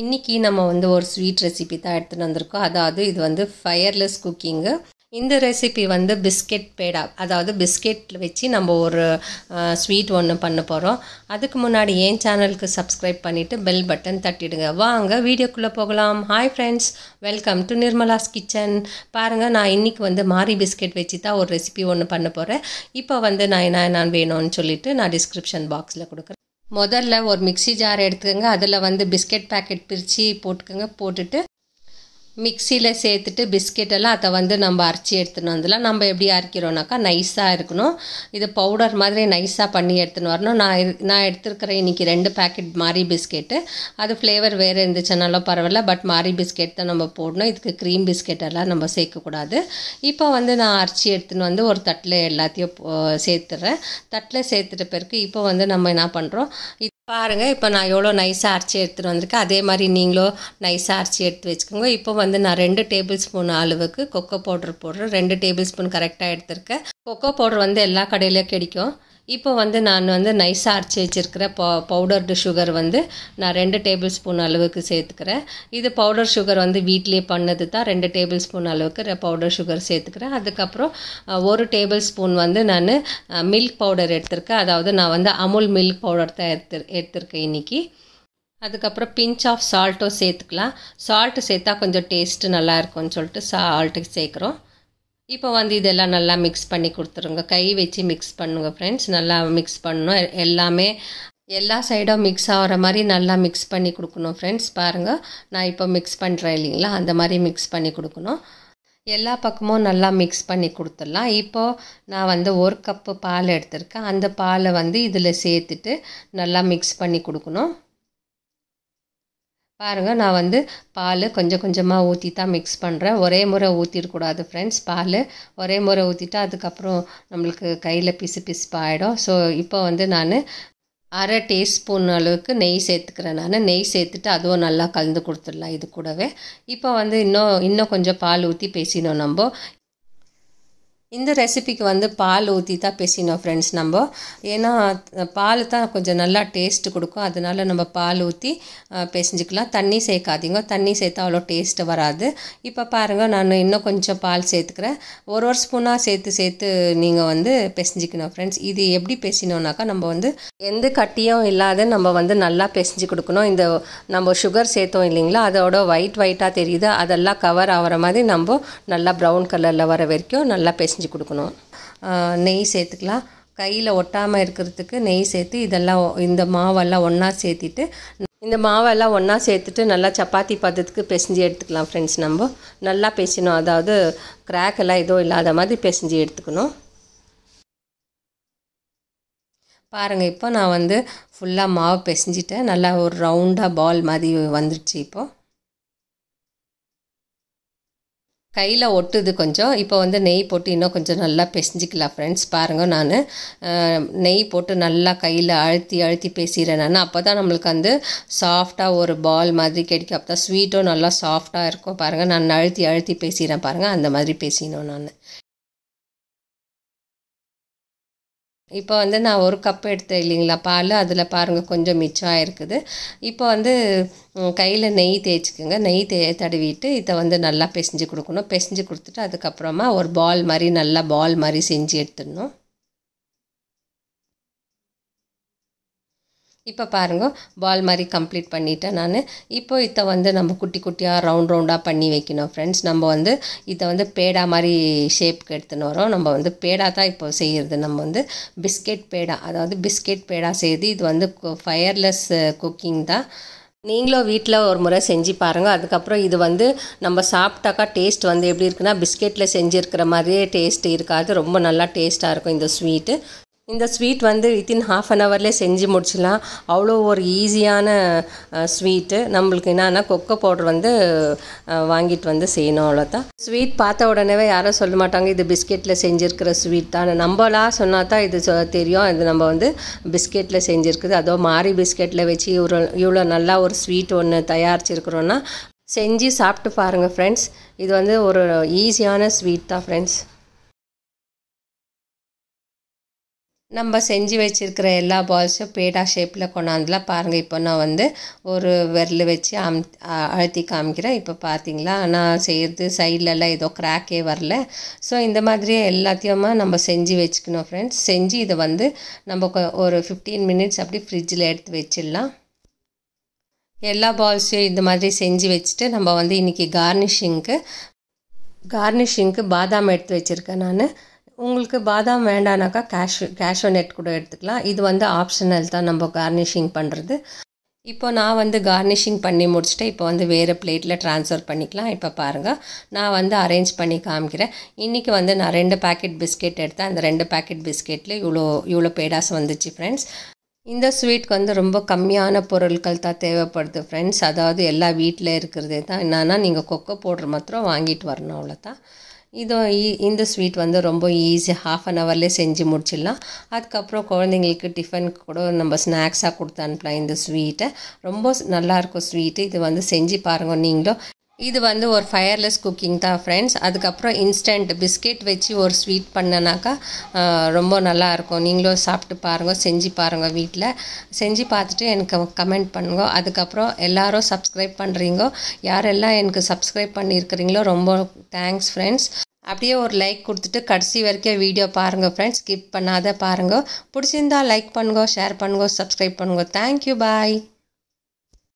இன்றைக்கி நம்ம வந்து ஒரு ஸ்வீட் ரெசிபி தான் எடுத்துகிட்டு வந்திருக்கோம் அதாவது இது வந்து ஃபயர்லெஸ் குக்கிங்கு இந்த ரெசிபி வந்து பிஸ்கெட் பேடா அதாவது பிஸ்கெட்டில் வச்சு நம்ம ஒரு ஸ்வீட் ஒன்று பண்ண போகிறோம் அதுக்கு முன்னாடி என் சேனலுக்கு சப்ஸ்கிரைப் பண்ணிவிட்டு பெல் பட்டன் தட்டிடுங்க வாங்க வீடியோக்குள்ளே போகலாம் hi friends welcome to Nirmala's kitchen பாருங்கள் நான் இன்றைக்கி வந்து மாரி பிஸ்கெட் வச்சு தான் ஒரு ரெசிபி ஒன்று பண்ண போகிறேன் இப்போ வந்து நான் என்ன நான் வேணும்னு சொல்லிவிட்டு நான் டிஸ்கிரிப்ஷன் பாக்ஸில் கொடுக்குறேன் முதல்ல ஒரு மிக்ஸி ஜார் எடுத்துக்கோங்க அதில் வந்து பிஸ்கெட் பேக்கெட் பிரித்து போட்டுக்கோங்க போட்டுட்டு மிக்சியில் சேர்த்துட்டு பிஸ்கெட்டெல்லாம் அதை வந்து நம்ம அரைச்சி எடுத்துன்னு வந்துடலாம் நம்ம எப்படி அரைக்கிறோம்னாக்கா நைஸாக இருக்கணும் இது பவுடர் மாதிரி நைஸாக பண்ணி எடுத்துன்னு வரணும் நான் நான் எடுத்துருக்கிற இன்றைக்கி ரெண்டு பேக்கெட் மாரி பிஸ்கெட்டு அது ஃப்ளேவர் வேறு இருந்துச்சுனாலும் பரவாயில்ல பட் மாரி பிஸ்கெட் தான் நம்ம போடணும் இதுக்கு க்ரீம் பிஸ்கெட்டெல்லாம் நம்ம சேர்க்கக்கூடாது இப்போ வந்து நான் அரைச்சி எடுத்துன்னு வந்து ஒரு தட்டில் எல்லாத்தையும் சேர்த்துட்றேன் தட்டில் சேர்த்துட்ட பிறகு இப்போ வந்து நம்ம என்ன பண்ணுறோம் பாருங்கள் இப்போ நான் எவ்வளோ நைஸாக அரைச்சி எடுத்துகிட்டு வந்திருக்கேன் அதே மாதிரி நீங்களும் நைஸாக அரைச்சி எடுத்து வச்சுக்கோங்க இப்போ வந்து நான் ரெண்டு டேபிள் ஸ்பூன் அளவுக்கு கொக்கோ பவுடர் போடுறேன் ரெண்டு டேபிள் ஸ்பூன் கரெக்டாக எடுத்திருக்கேன் கொக்கோ பவுடர் வந்து எல்லா கடையிலையும் கிடைக்கும் இப்போ வந்து நான் வந்து நைஸாக அரைச்சி வச்சுருக்கிற ப பவுடர்டு சுகர் வந்து நான் ரெண்டு டேபிள் ஸ்பூன் அளவுக்கு சேர்த்துக்கிறேன் இது பவுடர் சுகர் வந்து வீட்டிலேயே பண்ணது தான் ரெண்டு டேபிள் ஸ்பூன் அளவுக்கு பவுடர் சுகர் சேர்த்துக்கிறேன் அதுக்கப்புறம் ஒரு டேபிள் ஸ்பூன் வந்து நான் மில்க் பவுடர் எடுத்திருக்கேன் அதாவது நான் வந்து அமுல் மில்க் பவுடர் தான் எடுத்து எடுத்திருக்கேன் இன்றைக்கி அதுக்கப்புறம் பிஞ்ச் ஆஃப் சால்ட்டும் சேர்த்துக்கலாம் சால்ட்டு சேர்த்தா கொஞ்சம் டேஸ்ட்டு நல்லாயிருக்கும்னு சொல்லிட்டு சால்ட்டு சேர்க்குறோம் இப்போ வந்து இதெல்லாம் நல்லா மிக்ஸ் பண்ணி கொடுத்துருங்க கை வச்சு மிக்ஸ் பண்ணுங்கள் ஃப்ரெண்ட்ஸ் நல்லா மிக்ஸ் பண்ணணும் எல்லாமே எல்லா சைடும் மிக்ஸ் ஆகிற மாதிரி நல்லா மிக்ஸ் பண்ணி கொடுக்கணும் ஃப்ரெண்ட்ஸ் பாருங்கள் நான் இப்போ மிக்ஸ் பண்ணுறேன் இல்லைங்களா அந்த மாதிரி மிக்ஸ் பண்ணி கொடுக்கணும் எல்லா பக்கமும் நல்லா மிக்ஸ் பண்ணி கொடுத்துடலாம் இப்போது நான் வந்து ஒரு கப்பு பால் எடுத்திருக்கேன் அந்த பாலை வந்து இதில் சேர்த்துட்டு நல்லா மிக்ஸ் பண்ணி கொடுக்கணும் பாருங்கள் நான் வந்து பால் கொஞ்சம் கொஞ்சமாக ஊற்றி தான் மிக்ஸ் பண்ணுறேன் ஒரே முறை ஊற்றிடக்கூடாது ஃப்ரெண்ட்ஸ் பால் ஒரே முறை ஊற்றிட்டா அதுக்கப்புறம் நம்மளுக்கு கையில் பிசு பிசுப்பாகிடும் ஸோ இப்போ வந்து நான் அரை டீஸ்பூன் அளவுக்கு நெய் சேர்த்துக்கிறேன் நான் நெய் சேர்த்துட்டு அதுவும் நல்லா கலந்து கொடுத்துடலாம் இது கூடவே இப்போ வந்து இன்னும் இன்னும் கொஞ்சம் பால் ஊற்றி பேசினோம் நம்ம இந்த ரெசிபிக்கு வந்து பால் ஊற்றி தான் பேசினோம் ஃப்ரெண்ட்ஸ் நம்ம ஏன்னா பால் தான் கொஞ்சம் நல்லா டேஸ்ட்டு கொடுக்கும் அதனால் நம்ம பால் ஊற்றி பேசிஞ்சுக்கலாம் தண்ணி சேர்க்காதீங்க தண்ணி சேர்த்தா அவ்வளோ டேஸ்ட்டு வராது இப்போ பாருங்கள் நான் இன்னும் கொஞ்சம் பால் சேர்த்துக்கிறேன் ஒரு ஒரு ஸ்பூனாக சேர்த்து சேர்த்து நீங்கள் வந்து பேசிஞ்சிக்கணும் ஃப்ரெண்ட்ஸ் இது எப்படி பேசினோனாக்கா நம்ம வந்து எந்த கட்டியும் இல்லாத நம்ம வந்து நல்லா பேசிஞ்சு கொடுக்கணும் இந்த நம்ம சுகர் சேர்த்தோம் இல்லைங்களா அதோட ஒயிட் ஒயிட்டாக தெரியுது அதெல்லாம் கவர் ஆகிற மாதிரி நம்ம நல்லா ப்ரௌன் கலரில் வர வரைக்கும் நல்லா பேசி பிசைஞ்சு கொடுக்கணும் நெய் சேர்த்துக்கலாம் கையில் ஒட்டாமல் இருக்கிறதுக்கு நெய் சேர்த்து இதெல்லாம் இந்த மாவெல்லாம் ஒன்றா சேர்த்திட்டு இந்த மாவெல்லாம் ஒன்றா சேர்த்துட்டு நல்லா சப்பாத்தி பதத்துக்கு பிசைஞ்சு எடுத்துக்கலாம் ஃப்ரெண்ட்ஸ் நம்ம நல்லா பிசையணும் அதாவது கிராக் எல்லாம் எதுவும் இல்லாத மாதிரி பிசைஞ்சு எடுத்துக்கணும் பாருங்கள் இப்போ நான் வந்து ஃபுல்லாக மாவு பிசைஞ்சிட்டேன் நல்லா ஒரு ரவுண்டாக பால் மாதிரி வந்துடுச்சு இப்போது கையில் ஒட்டுது கொஞ்சம் இப்போ வந்து நெய் போட்டு இன்னும் கொஞ்சம் நல்லா பிசைஞ்சிக்கலாம் ஃப்ரெண்ட்ஸ் பாருங்கள் நான் நெய் போட்டு நல்லா கையில் அழுத்தி அழுத்தி பேசிடுறேன் நான் அப்போ தான் நம்மளுக்கு வந்து சாஃப்டாக ஒரு பால் மாதிரி கிடைக்கும் அப்போ தான் ஸ்வீட்டும் நல்லா சாஃப்டாக இருக்கும் பாருங்கள் நான் அழுத்தி அழுத்தி பேசிடுறேன் பாருங்கள் அந்த மாதிரி பேசினோம் நான் இப்போ வந்து நான் ஒரு கப் எடுத்தேன் இல்லைங்களா பால் அதில் பாருங்கள் கொஞ்சம் மிச்சம் ஆயிருக்குது இப்போ வந்து கையில் நெய் தேய்ச்சிக்கோங்க நெய் தே தடவிட்டு இதை வந்து நல்லா பிசைஞ்சு கொடுக்கணும் பிசைஞ்சு கொடுத்துட்டு அதுக்கப்புறமா ஒரு பால் மாதிரி நல்லா பால் மாதிரி செஞ்சு எடுத்துடணும் இப்போ பாருங்க பால் மாதிரி கம்ப்ளீட் பண்ணிவிட்டேன் நான் இப்போ இதை வந்து நம்ம குட்டி குட்டியாக ரவுண்ட் ரவுண்டாக பண்ணி வைக்கணும் ஃப்ரெண்ட்ஸ் நம்ம வந்து இதை வந்து பேடா மாதிரி ஷேப்க்கு எடுத்துன்னு வரோம் நம்ம வந்து பேடா தான் இப்போ செய்கிறது நம்ம வந்து பிஸ்கெட் பேடா அதாவது பிஸ்கெட் பேடா செய்து இது வந்து ஃபயர்லெஸ் குக்கிங் தான் நீங்களும் வீட்டில் ஒரு முறை செஞ்சு பாருங்கள் அதுக்கப்புறம் இது வந்து நம்ம சாப்பிட்டாக்கா டேஸ்ட் வந்து எப்படி இருக்குன்னா பிஸ்கெட்டில் செஞ்சுருக்கிற மாதிரியே டேஸ்ட் இருக்காது ரொம்ப நல்லா டேஸ்ட்டாக இருக்கும் இந்த ஸ்வீட்டு இந்த ஸ்வீட் வந்து வித்தின் ஹாஃப் அன் ஹவர்லே செஞ்சு முடிச்சிடலாம் அவ்வளோ ஒரு ஈஸியான ஸ்வீட்டு நம்மளுக்கு என்னென்னா கொக்கோ பவுடர் வந்து வாங்கிட்டு வந்து செய்யணும் அவ்வளோதான் ஸ்வீட் பார்த்த உடனே யாரும் சொல்ல மாட்டாங்க இது பிஸ்கெட்டில் செஞ்சுருக்கிற ஸ்வீட் தான் நம்மளா சொன்னால் தான் இது தெரியும் இது நம்ம வந்து பிஸ்கெட்டில் செஞ்சுருக்குது அதோ மாறி பிஸ்கெட்டில் வச்சு இவ்வளோ இவ்வளோ நல்லா ஒரு ஸ்வீட் ஒன்று தயாரிச்சிருக்கிறோன்னா செஞ்சு சாப்பிட்டு பாருங்கள் ஃப்ரெண்ட்ஸ் இது வந்து ஒரு ஈஸியான ஸ்வீட் தான் ஃப்ரெண்ட்ஸ் நம்ம செஞ்சு வச்சுருக்கிற எல்லா பால்ஸும் பேடா ஷேப்பில் கொண்டாந்துலாம் பாருங்கள் இப்போ நான் வந்து ஒரு விரல் வச்சு அம் அழுத்தி காமிக்கிறேன் இப்போ பார்த்தீங்களா நான் செய்கிறது சைட்லலாம் ஏதோ கிராக்கே வரல ஸோ இந்த மாதிரியே எல்லாத்தையுமா நம்ம செஞ்சு வச்சுக்கணும் ஃப்ரெண்ட்ஸ் செஞ்சு இதை வந்து நம்ம ஒரு ஃபிஃப்டீன் மினிட்ஸ் அப்படி ஃப்ரிட்ஜில் எடுத்து வச்சிடலாம் எல்லா பால்ஸையும் இந்த மாதிரி செஞ்சு வச்சுட்டு நம்ம வந்து இன்றைக்கி கார்னிஷிங்க்கு கார்னிஷிங்க்கு பாதாம் எடுத்து வச்சுருக்கேன் நான் உங்களுக்கு பாதாம் வேண்டானாக்கா கேஷ் கேஷோ நெட் கூட எடுத்துக்கலாம் இது வந்து ஆப்ஷனல் தான் நம்ம கார்னிஷிங் பண்ணுறது இப்போ நான் வந்து கார்னிஷிங் பண்ணி முடிச்சுட்டு இப்போ வந்து வேறு பிளேட்டில் ட்ரான்ஸ்ஃபர் பண்ணிக்கலாம் இப்போ பாருங்கள் நான் வந்து அரேஞ்ச் பண்ணி காமிக்கிறேன் இன்றைக்கி வந்து நான் ரெண்டு பேக்கெட் பிஸ்கெட் எடுத்தேன் அந்த ரெண்டு பேக்கெட் பிஸ்கெட்டில் இவ்வளோ இவ்வளோ பேடாஸ் வந்துச்சு ஃப்ரெண்ட்ஸ் இந்த ஸ்வீட்க்கு வந்து ரொம்ப கம்மியான பொருட்கள் தான் தேவைப்படுது ஃப்ரெண்ட்ஸ் அதாவது எல்லா வீட்டில் இருக்கிறதே தான் என்னென்னா நீங்கள் கொக்கை போடுற மாத்திரம் வாங்கிட்டு வரணும் அவ்வளோ தான் இதோ இந்த ஸ்வீட் வந்து ரொம்ப ஈஸி ஹாஃப் அன் ஹவர்லேயே செஞ்சு முடிச்சிடலாம் அதுக்கப்புறம் குழந்தைங்களுக்கு டிஃபன் கூட நம்ம ஸ்நாக்ஸாக கொடுத்து அனுப்பலாம் இந்த ஸ்வீட்டை ரொம்ப நல்லாயிருக்கும் ஸ்வீட்டு இது வந்து செஞ்சு பாருங்கள் நீங்களும் இது வந்து ஒரு ஃபயர்லெஸ் குக்கிங் தான் ஃப்ரெண்ட்ஸ் அதுக்கப்புறம் இன்ஸ்டன்ட் பிஸ்கெட் வச்சு ஒரு ஸ்வீட் பண்ணனாக்கா ரொம்ப நல்லாயிருக்கும் நீங்களும் சாப்பிட்டு பாருங்கள் செஞ்சு பாருங்கள் வீட்டில் செஞ்சு பார்த்துட்டு எனக்கு கமெண்ட் பண்ணுங்க அதுக்கப்புறம் எல்லாரும் சப்ஸ்கிரைப் பண்ணுறீங்கோ யாரெல்லாம் எனக்கு சப்ஸ்கிரைப் பண்ணியிருக்கிறீங்களோ ரொம்ப தேங்க்ஸ் ஃப்ரெண்ட்ஸ் அப்படியே ஒரு லைக் கொடுத்துட்டு கடைசி வரைக்கும் வீடியோ பாருங்கள் ஃப்ரெண்ட்ஸ் ஸ்கிப் பண்ணாத பாருங்கள் பிடிச்சிருந்தா லைக் பண்ணுங்க ஷேர் பண்ணுங்க சப்ஸ்கிரைப் பண்ணுங்க தேங்க்யூ பாய்